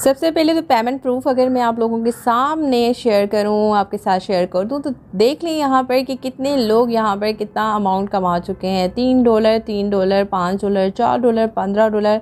सबसे पहले तो पेमेंट प्रूफ अगर मैं आप लोगों के सामने शेयर करूं आपके साथ शेयर कर दूं तो देख लें यहाँ पर कि कितने लोग यहाँ पर कितना अमाउंट कमा चुके हैं तीन डॉलर तीन डॉलर पाँच डॉलर चार डॉलर पंद्रह डॉलर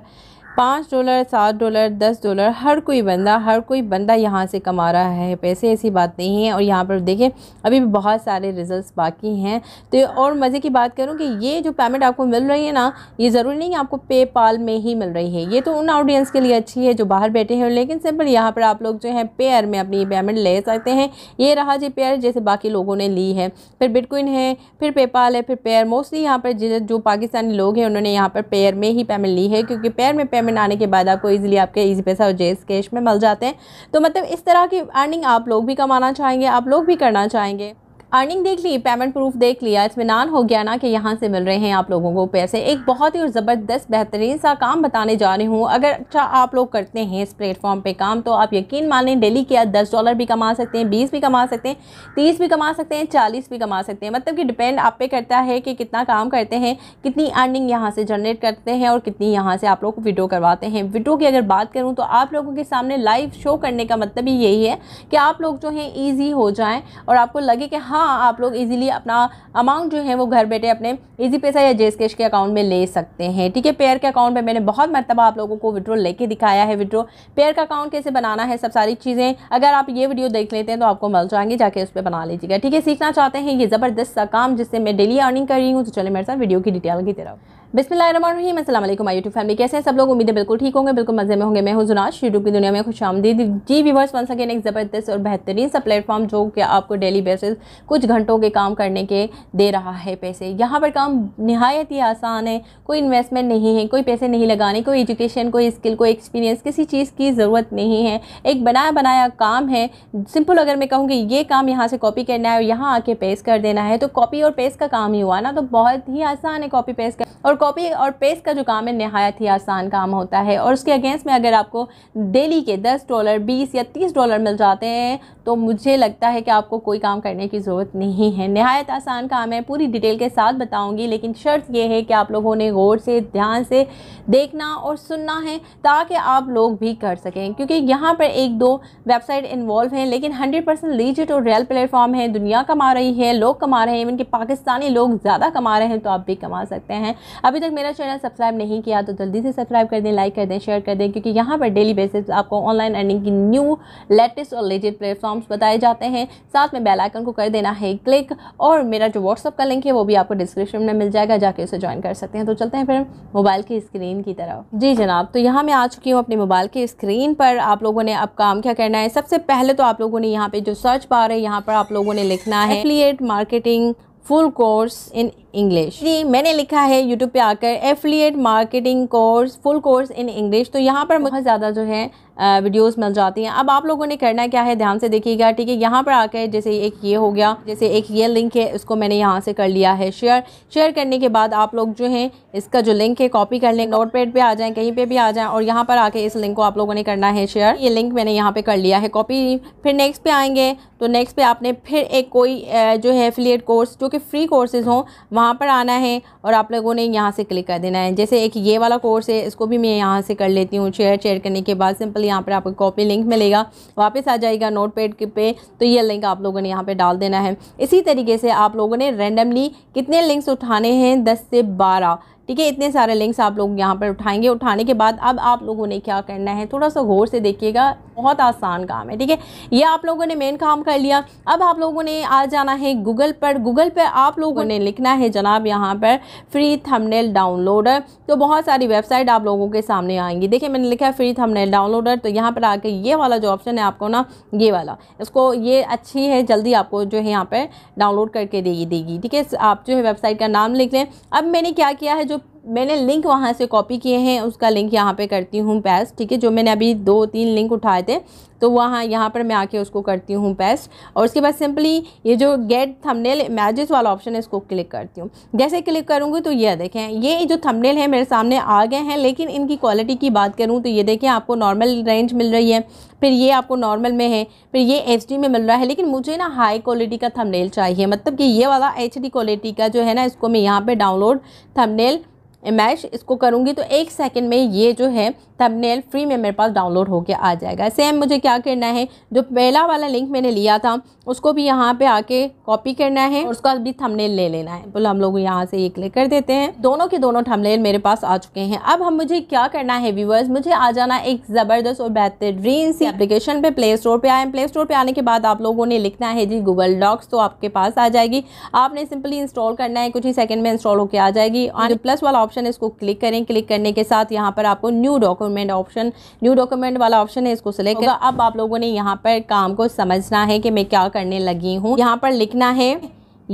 पाँच डॉलर सात डॉलर दस डॉलर हर कोई बंदा हर कोई बंदा यहाँ से कमा रहा है पैसे ऐसी बात नहीं है और यहाँ पर देखें अभी भी बहुत सारे रिजल्ट्स बाकी हैं तो और मज़े की बात करूँ कि ये जो पेमेंट आपको मिल रही है ना ये ज़रूरी नहीं है आपको पाल में ही मिल रही है ये तो उन ऑडियंस के लिए अच्छी है जो बाहर बैठे हैं लेकिन सिंपल यहाँ पर आप लोग जो है पेयर में अपनी पेमेंट ले सकते हैं ये रहा जी पेयर जैसे बाकी लोगों ने ली है फिर बिटकॉइन है फिर पेपाल है फिर पेयर मोस्टली यहाँ पर जो पाकिस्तानी लोग हैं उन्होंने यहाँ पर पेयर में ही पेमेंट ली है क्योंकि पेयर में पेमेंट आने के बाद आपको ईजिली आपके ईजी पैसा और जेस कैश में मिल जाते हैं तो मतलब इस तरह की अर्निंग आप लोग भी कमाना चाहेंगे आप लोग भी करना चाहेंगे अर्निंग देख ली पेमेंट प्रूफ देख लिया इतमान हो गया ना कि यहाँ से मिल रहे हैं आप लोगों को पैसे एक बहुत ही ज़बरदस्त बेहतरीन सा काम बताने जा रही हूँ अगर अच्छा आप लोग करते हैं इस प्लेटफॉर्म पे काम तो आप यकीन मान लें डेली के दस डॉलर भी कमा सकते हैं बीस भी कमा सकते हैं तीस भी कमा सकते हैं चालीस भी कमा सकते हैं मतलब कि डिपेंड आप पे करता है कि कितना काम करते हैं कितनी अर्निंग यहाँ से जनरेट करते हैं और कितनी यहाँ से आप लोग वीडियो करवाते हैं वीडियो की अगर बात करूँ तो आप लोगों के सामने लाइव शो करने का मतलब ही यही है कि आप लोग जो हैं ईजी हो जाएँ और आपको लगे कि हाँ हाँ आप लोग इजीली अपना अमाउंट जो है वो घर बैठे अपने इजी पैसा या जेस कैश के अकाउंट में ले सकते हैं ठीक है पेयर के अकाउंट में मैंने बहुत मरतबा आप लोगों को विड्रो लेके दिखाया है विड्रो पेयर का अकाउंट कैसे बनाना है सब सारी चीज़ें अगर आप ये वीडियो देख लेते हैं तो आपको मिल जाएंगे जाके उस पर बना लीजिएगा ठीक है सीखना चाहते हैं ये ज़बरदस्त सा काम जिससे मैं डेली अर्निंग कर रही हूँ तो चले मेरे साथ वीडियो की डिटेल की तरफ बिस्मिल्लाम असलम यूट्यूब फैमिली कैसे हैं सब लोग उम्मीद है बिल्कुल ठीक होंगे बिल्कुल मज़े में होंगे मैं हूं जुनाश यूट्यूब की दुनिया में खुश आमदी जी वीवर्स वन सके एक ज़बरदस्त और बेहतरीन सा प्लेटफॉर्म जो कि आपको डेली बेसिस कुछ घंटों के काम करने के दे रहा है पैसे यहाँ पर काम नहायत ही आसान है कोई इन्वेस्टमेंट नहीं है कोई पैसे नहीं लगाने कोई एजुकेशन कोई स्किल कोई एक्सपीरियंस किसी चीज़ की ज़रूरत नहीं है एक बनाया बनाया काम है सिंपल अगर मैं कहूँगी ये काम यहाँ से कॉपी करना है और यहाँ आके पेस्ट कर देना है तो कॉपी और पेस्ट का काम ही हुआ ना तो बहुत ही आसान है कॉपी पेस्ट का और कॉपी और पेस्ट का जो काम है नहायत ही आसान काम होता है और उसके अगेंस्ट में अगर आपको डेली के दस डॉलर बीस या तीस डॉलर मिल जाते हैं तो मुझे लगता है कि आपको कोई काम करने की ज़रूरत नहीं है नहायत आसान काम है पूरी डिटेल के साथ बताऊँगी लेकिन शर्त यह है कि आप लोगों ने गौर से ध्यान से देखना और सुनना है ताकि आप लोग भी कर सकें क्योंकि यहाँ पर एक दो वेबसाइट इन्वॉल्व हैं लेकिन हंड्रेड परसेंट लीजिट और रियल प्लेटफॉर्म है दुनिया कमा रही है लोग कमा रहे हैं इवन के पाकिस्तानी लोग ज़्यादा कमा रहे हैं तो आप भी कमा सकते हैं अभी तक मेरा चैनल सब्सक्राइब नहीं किया तो जल्दी से सब्सक्राइब कर दें लाइक कर दें शेयर कर दें क्योंकि यहाँ पर डेली बेसिस आपको ऑनलाइन अर्निंग की न्यू लेटेस्ट और लेटेस्ट प्लेटफॉर्म्स बताए जाते हैं साथ में बेलाइकन को कर देना है क्लिक और मेरा जो व्हाट्सअप का लिंक है वो भी आपको डिस्क्रिप्शन में मिल जाएगा जाके उसे ज्वाइन कर सकते हैं तो चलते हैं फिर मोबाइल की स्क्रीन की तरफ जी जनाब तो यहाँ मैं आ चुकी हूँ अपने मोबाइल की स्क्रीन पर आप लोगों ने अब काम क्या करना है सबसे पहले तो आप लोगों ने यहाँ पे जो सर्च रहे हैं यहाँ पर आप लोगों ने लिखना है affiliate marketing full course in English जी मैंने लिखा है यूट्यूब पे आकर affiliate marketing course full course in English तो यहाँ पर बहुत ज़्यादा जो है वीडियोस मिल जाती हैं अब आप लोगों ने करना क्या है ध्यान से देखिएगा ठीक है यहाँ पर आकर जैसे एक ये हो गया जैसे एक ये लिंक है इसको मैंने यहाँ से कर लिया है शेयर शेयर करने के बाद आप लोग जो हैं इसका जो लिंक है कॉपी कर लें नोट पैड आ जाएँ कहीं पर भी आ जाएँ और यहाँ पर आके इस लिंक को आप लोगों ने करना है शेयर ये लिंक मैंने यहाँ पर कर लिया है कॉपी फिर नेक्स्ट पर आएंगे तो नेक्स्ट पे आपने फिर एक कोई जो है एफिलिएट कोर्स जो कि फ्री कोर्सेज हों वहाँ पर आना है और आप लोगों ने यहाँ से क्लिक कर देना है जैसे एक ये वाला कोर्स है इसको भी मैं यहाँ से कर लेती हूँ शेयर शेयर करने के बाद सिंपल एग्जाम्पल यहाँ पर आपको कॉपी लिंक मिलेगा वापस आ जाएगा नोट पैड पे तो ये लिंक आप लोगों ने यहाँ पर डाल देना है इसी तरीके से आप लोगों ने रेंडमली कितने लिंक्स उठाने हैं दस से बारह ठीक है इतने सारे लिंक्स आप लोग यहाँ पर उठाएंगे उठाने के बाद अब आप लोगों ने क्या करना है थोड़ा सा गौर से देखिएगा बहुत आसान काम है ठीक है ये आप लोगों ने मेन काम कर लिया अब आप लोगों ने आ जाना है गूगल पर गूगल पर आप लोगों ने लिखना है जनाब यहाँ पर फ्री थमनेल डाउनलोडर तो बहुत सारी वेबसाइट आप लोगों के सामने आएंगी देखिए मैंने लिखा है फ्री थमनेल डाउनलोडर तो यहाँ पर आके ये वाला जो ऑप्शन है आपको ना ये वाला इसको ये अच्छी है जल्दी आपको जो है यहाँ पर डाउनलोड करके देगी देगी ठीक है आप जो है वेबसाइट का नाम लिख लें अब मैंने क्या किया है जो मैंने लिंक वहाँ से कॉपी किए हैं उसका लिंक यहाँ पे करती हूँ पैस ठीक है जो मैंने अभी दो तीन लिंक उठाए थे तो वहाँ यहाँ पर मैं आके उसको करती हूँ पेस्ट और उसके बाद सिंपली ये जो गेट थंबनेल इमेजेस वाला ऑप्शन है इसको क्लिक करती हूँ जैसे क्लिक करूँगी तो ये देखें ये जो थंबनेल है मेरे सामने आ गए हैं लेकिन इनकी क्वालिटी की बात करूँ तो ये देखें आपको नॉर्मल रेंज मिल रही है फिर ये आपको नॉर्मल में है फिर ये एच में मिल रहा है लेकिन मुझे ना हाई क्वालिटी का थमनेल चाहिए मतलब कि ये वाला एच क्वालिटी का जो है ना इसको मैं यहाँ पर डाउनलोड थमनेल इमेज इसको करूँगी तो एक सेकेंड में ये जो है थंबनेल फ्री में मेरे पास डाउनलोड होकर आ जाएगा सेम मुझे क्या करना है जो पहला वाला लिंक मैंने लिया था उसको भी यहाँ पे आके कॉपी करना है और उसका भी थंबनेल ले लेना है बोलो हम लोग यहाँ से ये क्लिक कर देते हैं दोनों के दोनों थंबनेल मेरे पास आ चुके हैं अब हम मुझे क्या करना है व्यूवर्स मुझे आ जाना एक ज़बरदस्त और बेहतरीन सी एप्लीकेशन पे प्ले स्टोर पे आए प्ले स्टोर पे आने के बाद आप लोगों ने लिखना है जी गूगल डॉक्स तो आपके पास आ जाएगी आपने सिंपली इंस्टॉल करना है कुछ ही सेकंड में इंस्टॉल होकर आ जाएगी और प्लस वाला ऑप्शन है इसको क्लिक करें क्लिक करने के साथ यहाँ पर आपको new document document option new document वाला ऑप्शन है इसको सिलेक्ट होगा अब आप लोगों ने यहाँ पर काम को समझना है कि मैं क्या करने लगी हूँ यहाँ पर लिखना है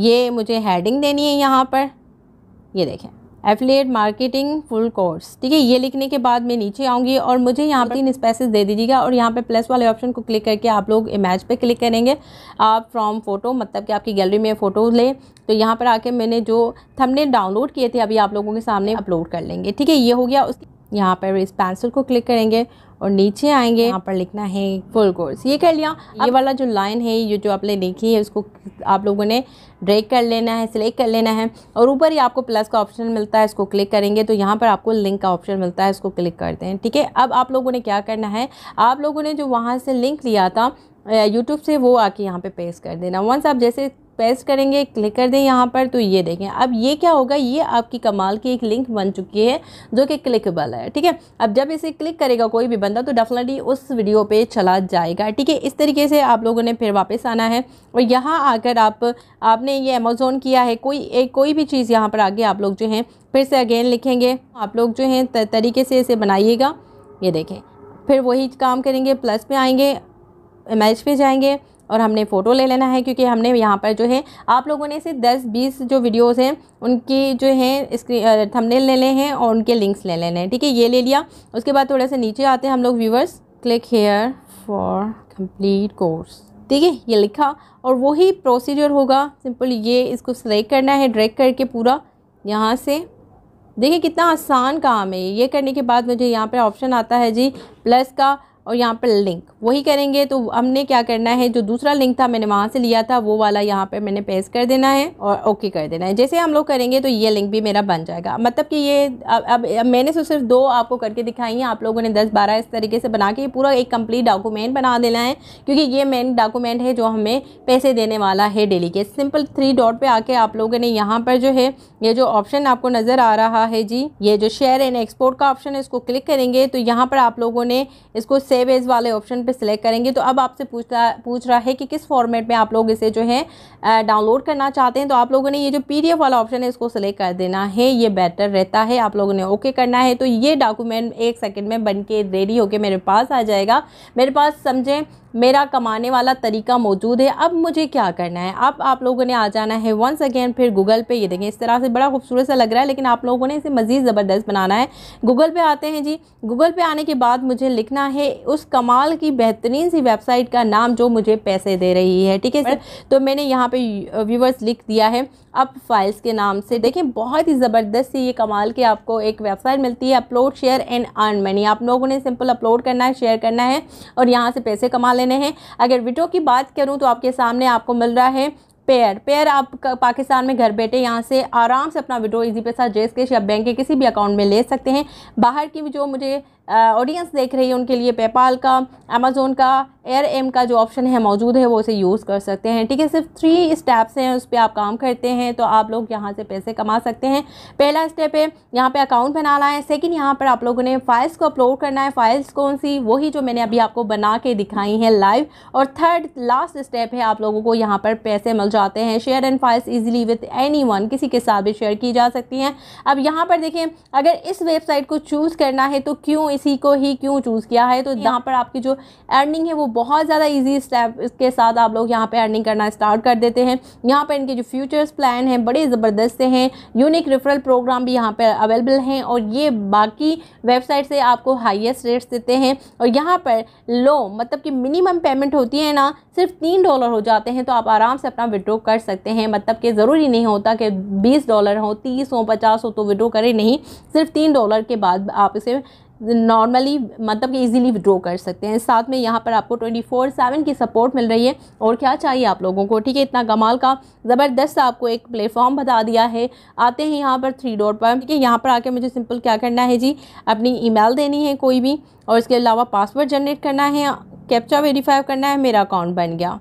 ये मुझे हेडिंग देनी है यहाँ पर ये देखें एफिलेट मार्केटिंग फुल कोर्स ठीक है ये लिखने के बाद मैं नीचे आऊँगी और मुझे यहाँ पर तीन स्पेसेस दे दीजिएगा और यहाँ पे प्लस वाले ऑप्शन को क्लिक करके आप लोग इमेज पे क्लिक करेंगे आप फ्रॉम फ़ोटो मतलब कि आपकी गैलरी में फ़ोटो लें तो यहाँ पर आके मैंने जो थंबनेल डाउनलोड किए थे अभी आप लोगों के सामने अपलोड कर लेंगे ठीक है ये हो गया उसकी यहाँ पर इस पेंसिल को क्लिक करेंगे और नीचे आएंगे यहाँ पर लिखना है फुल कोर्स ये कर लिया ये वाला जो लाइन है ये जो आपने देखी है उसको आप लोगों ने ड्रैग कर लेना है सिलेक्ट कर लेना है और ऊपर ही आपको प्लस का ऑप्शन मिलता है इसको क्लिक करेंगे तो यहाँ पर आपको लिंक का ऑप्शन मिलता है इसको क्लिक करते हैं ठीक है अब आप लोगों ने क्या करना है आप लोगों ने जो वहाँ से लिंक लिया था यूट्यूब से वो आके यहाँ पे पेस्ट कर देना वंस आप जैसे पेस्ट करेंगे क्लिक कर दें यहाँ पर तो ये देखें अब ये क्या होगा ये आपकी कमाल की एक लिंक बन चुकी है जो कि वाला है ठीक है अब जब इसे क्लिक करेगा कोई भी बंदा तो डेफिनेटली उस वीडियो पे चला जाएगा ठीक है इस तरीके से आप लोगों ने फिर वापस आना है और यहाँ आकर आप आपने ये अमेज़ोन किया है कोई एक कोई भी चीज़ यहाँ पर आगे आप लोग जो हैं फिर से अगेन लिखेंगे आप लोग जो हैं तरीके से इसे बनाइएगा ये देखें फिर वही काम करेंगे प्लस पे आएंगे इमेज पे जाएंगे और हमने फ़ोटो ले लेना है क्योंकि हमने यहाँ पर जो है आप लोगों ने से दस बीस जो वीडियोज़ हैं उनकी जो है स्क्रीन थंबनेल ले लें हैं और उनके लिंक्स ले लेने हैं ठीक है ये ले लिया उसके बाद थोड़ा सा नीचे आते हैं हम लोग viewers click here for complete course ठीक है ये लिखा और वही प्रोसीजर होगा सिंपल ये इसको सिलेक्ट करना है ड्रैक करके पूरा यहाँ से देखिए कितना आसान काम है ये करने के बाद मुझे यहाँ पर ऑप्शन आता है जी प्लस का और यहाँ पर लिंक वही करेंगे तो हमने क्या करना है जो दूसरा लिंक था मैंने वहाँ से लिया था वो वाला यहाँ पर मैंने पेस्ट कर देना है और ओके कर देना है जैसे हम लोग करेंगे तो ये लिंक भी मेरा बन जाएगा मतलब कि ये अब अब, अब मैंने तो सिर्फ दो आपको करके दिखाई हैं आप लोगों ने दस बारह इस तरीके से बना के पूरा एक कम्प्लीट डॉक्यूमेंट बना देना है क्योंकि ये मेन डॉक्यूमेंट है जो हमें पैसे देने वाला है डेली के सिंपल थ्री डॉट पे आके आप लोगों ने यहाँ पर जो है ये जो ऑप्शन आपको नज़र आ रहा है जी ये जो शेयर एंड एक्सपोर्ट का ऑप्शन है इसको क्लिक करेंगे तो यहाँ पर आप लोगों ने इसको सेव एज वाले ऑप्शन पे सिलेक्ट करेंगे तो अब आपसे पूछता पूछ रहा है कि किस फॉर्मेट में आप लोग इसे जो है डाउनलोड करना चाहते हैं तो आप लोगों ने ये जो पी वाला ऑप्शन है इसको सिलेक्ट कर देना है ये बेटर रहता है आप लोगों ने ओके करना है तो ये डॉक्यूमेंट एक सेकेंड में बन के रेडी होकर मेरे पास आ जाएगा मेरे पास समझें मेरा कमाने वाला तरीका मौजूद है अब मुझे क्या करना है अब आप लोगों ने आ जाना है वंस अगेन फिर गूगल पे ये देखें इस तरह से बड़ा खूबसूरत सा लग रहा है लेकिन आप लोगों ने इसे मज़ीद ज़बरदस्त बनाना है गूगल पे आते हैं जी गूगल पे आने के बाद मुझे लिखना है उस कमाल की बेहतरीन सी वेबसाइट का नाम जो मुझे पैसे दे रही है ठीक है सर तो मैंने यहाँ पे व्यूवर्स लिख दिया है अप फाइल्स के नाम से देखिए बहुत ही ज़बरदस्त सी ये कमाल की आपको एक वेबसाइट मिलती है upload share and earn money आप लोगों ने सिंपल अपलोड करना है शेयर करना है और यहाँ से पैसे कमा लेने हैं अगर विटो की बात करूँ तो आपके सामने आपको मिल रहा है पेयर पेयर आप पाकिस्तान में घर बैठे यहाँ से आराम से अपना विड्रो इजी पैसा जेस कैश या बैंक के किसी भी अकाउंट में ले सकते हैं बाहर की जो मुझे ऑडियंस देख रही है उनके लिए पेपाल का अमेज़ोन का एयर एम का जो ऑप्शन है मौजूद है वो उसे यूज़ कर सकते हैं ठीक है सिर्फ थ्री स्टेप्स हैं उस पर आप काम करते हैं तो आप लोग यहाँ से पैसे कमा सकते हैं पहला स्टेप है यहाँ पे अकाउंट बनाना है सेकंड यहाँ पर आप लोगों ने फाइल्स को अपलोड करना है फाइल्स कौन सी वही जो मैंने अभी आपको बना के दिखाई हैं लाइव और थर्ड लास्ट स्टेप है आप लोगों को यहाँ पर पैसे मिल जाते हैं share and files easily with any किसी के साथ भी शेयर की जा सकती हैं अब यहाँ पर देखें अगर इस वेबसाइट को चूज़ करना है तो क्यों इसी को ही क्यों चूज़ किया है तो यहाँ पर आपकी जो अर्निंग है वो बहुत ज़्यादा इजी स्टेप इसके साथ आप लोग यहाँ पे अर्निंग करना स्टार्ट कर देते हैं यहाँ पर इनके जो फ्यूचर्स प्लान हैं बड़े ज़बरदस्त हैं यूनिक रेफरल प्रोग्राम भी यहाँ पर अवेलेबल हैं और ये बाकी वेबसाइट से आपको हाइएस्ट रेट्स देते हैं और यहाँ पर लो मतलब कि मिनिमम पेमेंट होती है ना सिर्फ तीन डॉलर हो जाते हैं तो आप आराम से अपना विड्रो कर सकते हैं मतलब कि ज़रूरी नहीं होता कि बीस डॉलर हो तीस हो पचास हो तो विड्रो करें नहीं सिर्फ तीन डॉलर के बाद आप इसे नॉर्मली मतलब कि इजीली विड्रॉ कर सकते हैं साथ में यहाँ पर आपको ट्वेंटी फोर सेवन की सपोर्ट मिल रही है और क्या चाहिए आप लोगों को ठीक है इतना कमाल का ज़बरदस्त आपको एक प्लेटफॉर्म बता दिया है आते हैं यहाँ पर थ्री डॉट पर ठीक है यहाँ पर आके मुझे सिंपल क्या करना है जी अपनी ईमेल देनी है कोई भी और इसके अलावा पासवर्ड जनरेट करना है कैप्चा वेरीफाई करना है मेरा अकाउंट बन गया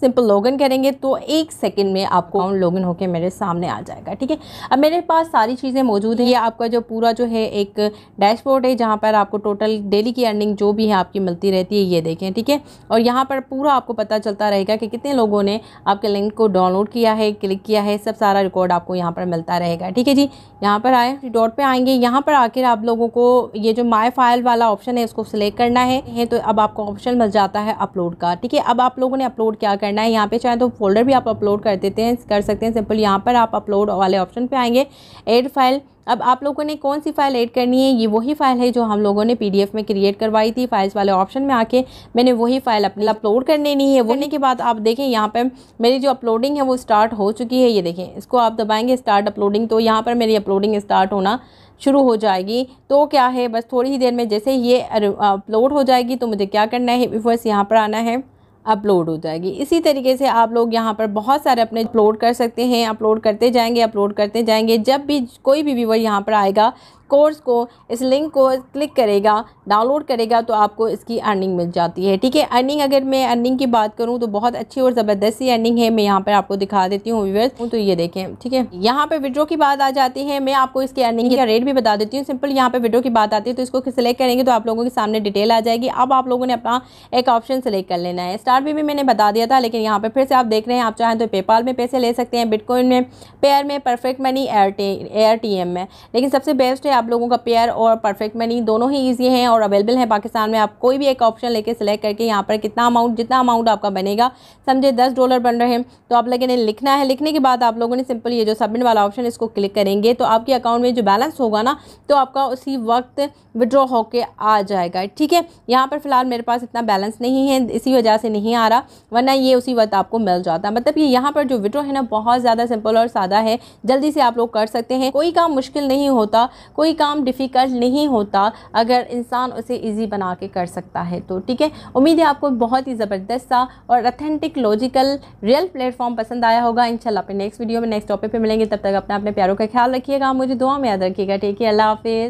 सिंपल लॉगिन करेंगे तो एक सेकंड में आपको अकाउंट लॉगिन होकर मेरे सामने आ जाएगा ठीक है अब मेरे पास सारी चीज़ें मौजूद हैं ये आपका जो पूरा जो है एक डैशबोर्ड है जहाँ पर आपको टोटल डेली की अर्निंग जो भी है आपकी मिलती रहती है ये देखें ठीक है और यहाँ पर पूरा आपको पता चलता रहेगा कि कितने लोगों ने आपके लिंक को डाउनलोड किया है क्लिक किया है सब सारा रिकॉर्ड आपको यहाँ पर मिलता रहेगा ठीक है जी यहाँ पर आए डॉट पर आएंगे यहाँ पर आकर आप लोगों को ये जो माई फाइल वाला ऑप्शन है उसको सिलेक्ट करना है तो अब आपको ऑप्शन मिल जाता है अपलोड का ठीक है अब आप लोगों ने अपलोड क्या करना है यहाँ पे चाहे तो फोल्डर भी आप अपलोड कर देते हैं कर सकते हैं सिंपल यहाँ पर आप अपलोड वाले ऑप्शन पे आएंगे एड फाइल अब आप लोगों ने कौन सी फ़ाइल ऐड करनी है ये वही फ़ाइल है जो हम लोगों ने पीडीएफ में क्रिएट करवाई थी फाइल्स वाले ऑप्शन में आके मैंने वही फ़ाइल अपने अपलोड करने नहीं है वोने के बाद आप देखें यहाँ पर मेरी जो अपलोडिंग है वो स्टार्ट हो चुकी है ये देखें इसको आप दबाएंगे स्टार्ट अपलोडिंग तो यहाँ पर मेरी अपलोडिंग स्टार्ट होना शुरू हो जाएगी तो क्या है बस थोड़ी ही देर में जैसे ये अपलोड हो जाएगी तो मुझे क्या करना है बिफर्स यहाँ पर आना है अपलोड हो जाएगी इसी तरीके से आप लोग यहाँ पर बहुत सारे अपने अपलोड कर सकते हैं अपलोड करते जाएंगे अपलोड करते जाएंगे जब भी कोई भी व्यूवर यहाँ पर आएगा कोर्स को इस लिंक को क्लिक करेगा डाउनलोड करेगा तो आपको इसकी अर्निंग मिल जाती है ठीक है अर्निंग अगर मैं अर्निंग की बात करूँ तो बहुत अच्छी और ज़बरदस्ती अर्निंग है मैं यहाँ पर आपको दिखा देती हूँ व्यवर्स तो ये देखें ठीक है यहाँ पर विड्रो की बात आ जाती है मैं आपको इसकी अर्निंग का रेट भी बता देती हूँ सिंपल यहाँ पर विड्रो की बात आती है तो इसको सिलेक्ट करेंगे तो आप लोगों के सामने डिटेल आ जाएगी अब आप लोगों ने अपना एक ऑप्शन सेलेक्ट कर लेना है स्टार भी, भी मैंने बता दिया था लेकिन यहाँ पर फिर से आप देख रहे हैं आप चाहें तो पेपाल में पैसे ले सकते हैं बिटकॉइन में पेयर में perfect money air T air T में लेकिन सबसे बेस्ट है आप लोगों का पेयर और परफेक्ट मनी दोनों ही ईजी हैं और अवेलेबल हैं पाकिस्तान में आप कोई भी एक ऑप्शन लेके सेलेक्ट करके यहाँ पर कितना अमाउंट जितना अमाउंट आपका बनेगा समझे दस डॉलर बन रहे हैं तो आप लोगों ने लिखना है लिखने के बाद आप लोगों ने सिंपल ये जो सबमिट वाला ऑप्शन इसको क्लिक करेंगे तो आपके अकाउंट में जो बैलेंस होगा ना तो आपका उसी वक्त विड्रॉ होके आ जाएगा ठीक है यहाँ पर फिलहाल मेरे पास इतना बैलेंस नहीं है इसी वजह से नहीं आ रहा वरना ये उसी वक्त आपको मिल जाता मतलब ये यहाँ पर जो विड्रॉ है ना बहुत ज़्यादा सिंपल और सादा है जल्दी से आप लोग कर सकते हैं कोई काम मुश्किल नहीं होता कोई कोई काम डिफ़िकल्ट नहीं होता अगर इंसान उसे ईजी बना के कर सकता है तो ठीक है उम्मीद है आपको बहुत ही ज़बरदस्त सा और अथेंटिक लॉजिकल रियल प्लेटफॉर्म पसंद आया होगा इंशाल्लाह अपने नेक्स्ट वीडियो में नेक्स्ट टॉपिक पे मिलेंगे तब तक अपने अपने प्यारों का ख्याल रखिएगा मुझे दुआ में याद रखिएगा ठीक है अल्लाह हाफ